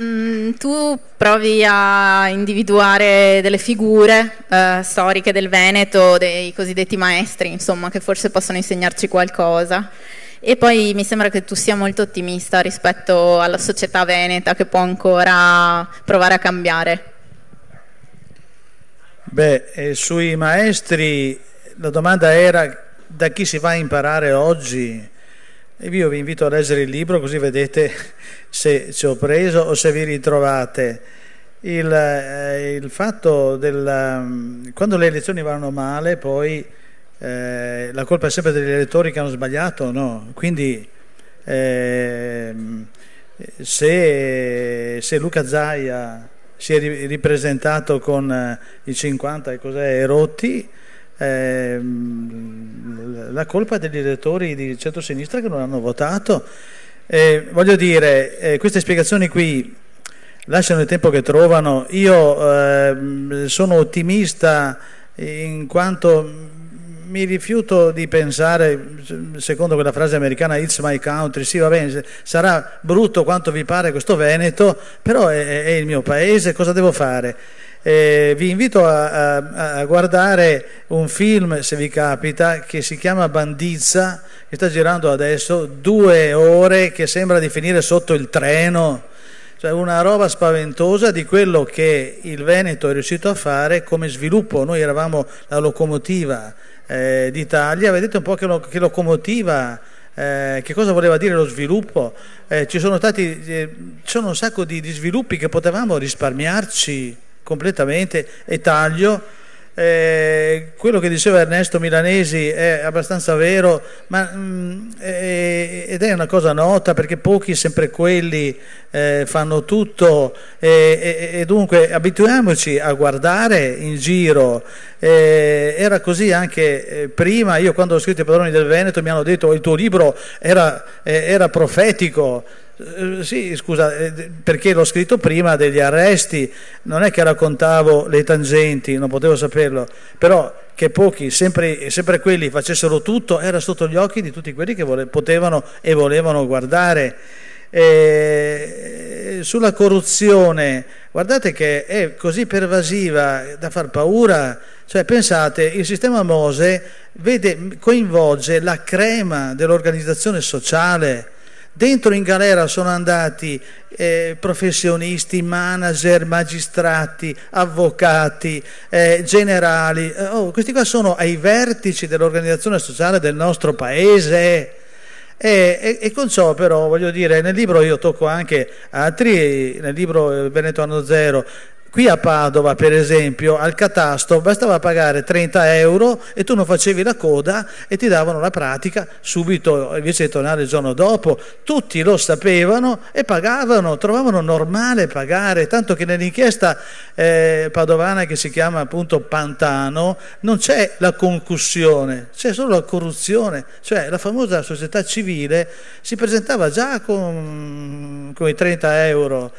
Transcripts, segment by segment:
Mm, tu provi a individuare delle figure eh, storiche del Veneto, dei cosiddetti maestri, insomma, che forse possono insegnarci qualcosa. E poi mi sembra che tu sia molto ottimista rispetto alla società veneta che può ancora provare a cambiare. Beh, eh, sui maestri la domanda era da chi si va a imparare oggi e io vi invito a leggere il libro così vedete se ci ho preso o se vi ritrovate. Il, eh, il fatto del... Mm, quando le elezioni vanno male poi eh, la colpa è sempre degli elettori che hanno sbagliato, no? Quindi eh, se, se, Luca Zaia si è ripresentato con eh, i 50 e cos'è, rotti, eh, la colpa è degli elettori di centrosinistra che non hanno votato. Eh, voglio dire, eh, queste spiegazioni qui lasciano il tempo che trovano. Io ehm, sono ottimista in quanto mi rifiuto di pensare, secondo quella frase americana, it's my country, sì va bene, sarà brutto quanto vi pare questo Veneto, però è, è il mio paese, cosa devo fare? Eh, vi invito a, a, a, guardare un film, se vi capita, che si chiama Bandizza, che sta girando adesso, due ore che sembra di finire sotto il treno, cioè una roba spaventosa di quello che il Veneto è riuscito a fare come sviluppo. Noi eravamo la locomotiva eh, d'Italia, vedete un po' che, lo, che locomotiva... Eh, che cosa voleva dire lo sviluppo? Eh, ci sono stati eh, ci sono un sacco di, di sviluppi che potevamo risparmiarci completamente e taglio. Eh, quello che diceva Ernesto Milanesi è abbastanza vero ma, mh, mm, è, ed è una cosa nota perché pochi, sempre quelli, eh, fanno tutto e, e, e, dunque abituiamoci a guardare in giro. Eh, era così anche eh, prima, io quando ho scritto I padroni del Veneto mi hanno detto il tuo libro era, eh, era profetico. Eh, sì, scusa, eh, perché l'ho scritto prima degli arresti, non è che raccontavo le tangenti, non potevo saperlo, però che pochi, sempre, sempre quelli facessero tutto, era sotto gli occhi di tutti quelli che vole, potevano e volevano guardare. Eh, sulla corruzione, guardate che è così pervasiva da far paura, cioè pensate, il sistema Mose vede, coinvolge la crema dell'organizzazione sociale, Dentro in galera sono andati eh, professionisti, manager, magistrati, avvocati, eh, generali. Eh, oh, questi qua sono ai vertici dell'organizzazione sociale del nostro paese. E, e, e, con ciò però voglio dire nel libro io tocco anche altri nel libro Veneto anno zero Qui a Padova, per esempio, al catasto bastava pagare 30 euro e tu non facevi la coda e ti davano la pratica subito invece di tornare il giorno dopo. Tutti lo sapevano e pagavano, trovavano normale pagare, tanto che nell'inchiesta eh, padovana che si chiama appunto Pantano non c'è la concussione, c'è solo la corruzione, cioè la famosa società civile si presentava già con, con i 30 euro,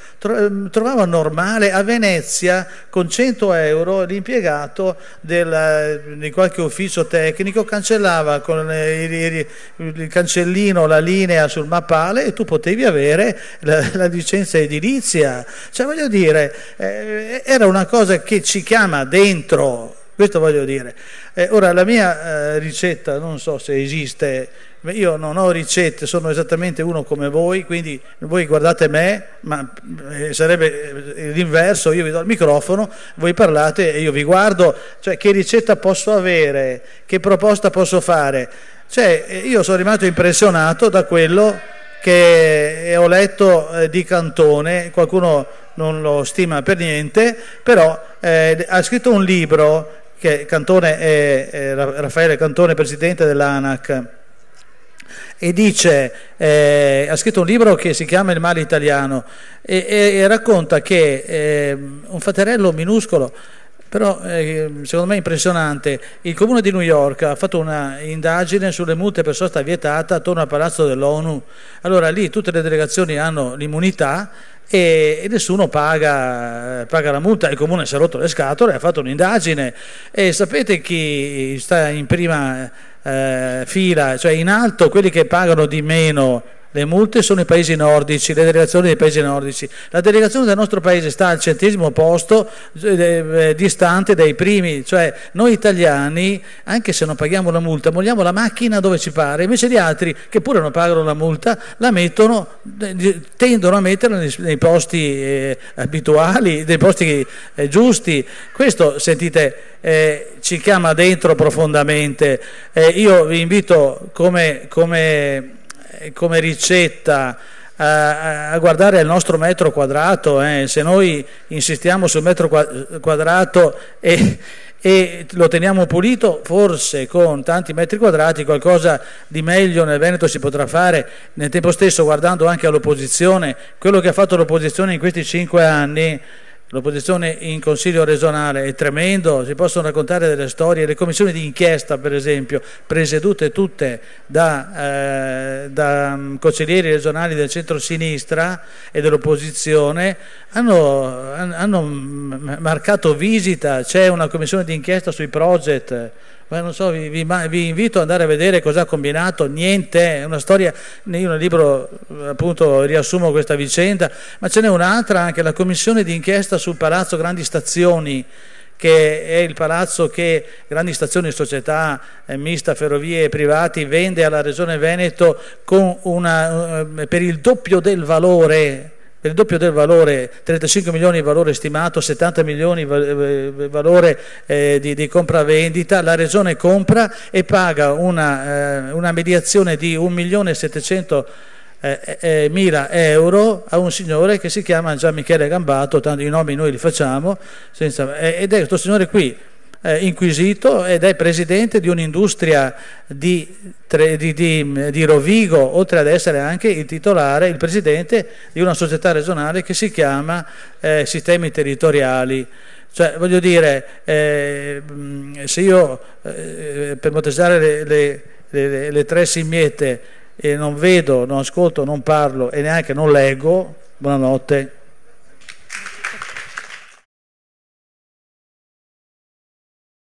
trovava normale a Venezia Venezia con 100 euro l'impiegato del, eh, di qualche ufficio tecnico cancellava con eh, il, il, cancellino la linea sul mappale e tu potevi avere la, la licenza edilizia. Cioè voglio dire, eh, era una cosa che ci chiama dentro questo voglio dire. Eh, ora, la mia eh, ricetta, non so se esiste, io non ho ricette, sono esattamente uno come voi, quindi voi guardate me, ma eh, sarebbe eh, l'inverso, io vi do il microfono, voi parlate e io vi guardo, cioè che ricetta posso avere, che proposta posso fare. Cioè, eh, io sono rimasto impressionato da quello che eh, ho letto di Cantone, qualcuno non lo stima per niente, però eh, ha scritto un libro che Cantone è, è Raffaele Cantone, presidente dell'ANAC e dice, eh, ha scritto un libro che si chiama Il male italiano e, e, e racconta che eh, un fratello minuscolo, però eh, secondo me impressionante, il comune di New York ha fatto un'indagine sulle multe per sosta vietata attorno al palazzo dell'ONU, allora lì tutte le delegazioni hanno l'immunità e, nessuno paga, paga, la multa, il comune si è rotto le scatole, ha fatto un'indagine e sapete chi sta in prima eh, fila, cioè in alto, quelli che pagano di meno le multe sono i paesi nordici, le delegazioni dei paesi nordici. La delegazione del nostro paese sta al centesimo posto, eh, eh, distante dai primi, cioè noi italiani, anche se non paghiamo la multa, molliamo la macchina dove ci pare, invece gli altri che pure non pagano la multa la mettono, eh, tendono a metterla nei, posti eh, abituali, nei posti eh, giusti. Questo, sentite, ci chiama dentro profondamente. io vi invito come, come eh, come ricetta a, guardare il nostro metro quadrato, eh. se noi insistiamo sul metro quadrato e, e, lo teniamo pulito, forse con tanti metri quadrati qualcosa di meglio nel Veneto si potrà fare, nel tempo stesso guardando anche all'opposizione, quello che ha fatto l'opposizione in questi cinque anni L'opposizione in consiglio regionale è tremendo, si possono raccontare delle storie, le commissioni di inchiesta per esempio, presiedute tutte da, eh, da mm, consiglieri regionali del centro-sinistra e dell'opposizione, hanno, hanno marcato visita, c'è una commissione di inchiesta sui project, ma non so, vi, vi, vi invito ad andare a vedere cosa ha combinato, niente, è una storia, io nel libro appunto riassumo questa vicenda, ma ce n'è un'altra anche, la commissione d'inchiesta sul Palazzo Grandi Stazioni, che è il palazzo che Grandi Stazioni Società eh, Mista Ferrovie Privati vende alla Regione Veneto una, eh, per il doppio del valore il doppio del valore, 35 milioni di valore stimato, 70 milioni di eh, eh, valore eh, di, di compravendita, la regione compra e paga una, eh, una mediazione di 700 eh, eh euro a un signore che si chiama Gian Michele Gambato, tanti i nomi noi li facciamo, senza, ed è questo signore qui, eh, inquisito ed è presidente di un'industria di, di, di, di, Rovigo, oltre ad essere anche il titolare, il presidente di una società regionale che si chiama eh, Sistemi Territoriali. Cioè, voglio dire, eh, se io eh, per motesare le, le, le, le, tre simmiette eh, non vedo, non ascolto, non parlo e neanche non leggo, buonanotte.